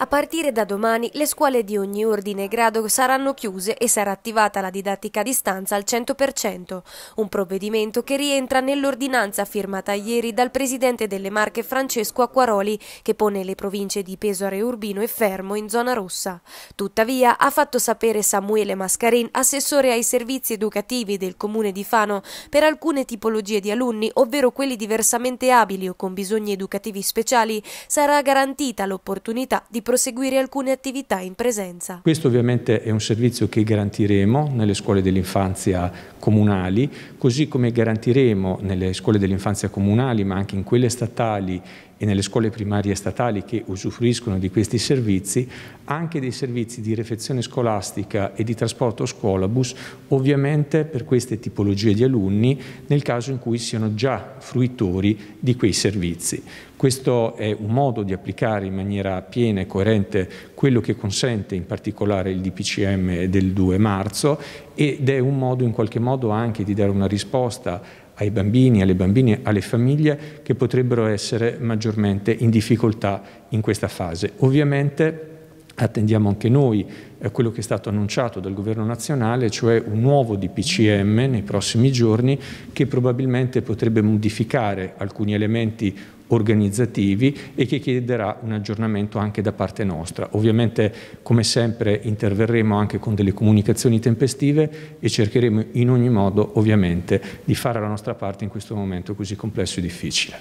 A partire da domani le scuole di ogni ordine e grado saranno chiuse e sarà attivata la didattica a distanza al 100%, un provvedimento che rientra nell'ordinanza firmata ieri dal presidente delle Marche Francesco Acquaroli che pone le province di Pesore Urbino e Fermo in zona rossa. Tuttavia, ha fatto sapere Samuele Mascarin, assessore ai servizi educativi del comune di Fano, per alcune tipologie di alunni, ovvero quelli diversamente abili o con bisogni educativi speciali, sarà garantita l'opportunità possibilità di proseguire alcune attività in presenza. Questo ovviamente è un servizio che garantiremo nelle scuole dell'infanzia comunali, così come garantiremo nelle scuole dell'infanzia comunali ma anche in quelle statali e nelle scuole primarie statali che usufruiscono di questi servizi, anche dei servizi di refezione scolastica e di trasporto scuolabus, ovviamente per queste tipologie di alunni nel caso in cui siano già fruitori di quei servizi. Questo è un modo di applicare in maniera piena e coerente quello che consente in particolare il DPCM del 2 marzo ed è un modo in qualche modo anche di dare una risposta ai bambini, alle bambine, alle famiglie che potrebbero essere maggiormente in difficoltà in questa fase. Ovviamente attendiamo anche noi eh, quello che è stato annunciato dal governo nazionale, cioè un nuovo DPCM nei prossimi giorni che probabilmente potrebbe modificare alcuni elementi organizzativi e che chiederà un aggiornamento anche da parte nostra. Ovviamente come sempre interverremo anche con delle comunicazioni tempestive e cercheremo in ogni modo ovviamente di fare la nostra parte in questo momento così complesso e difficile.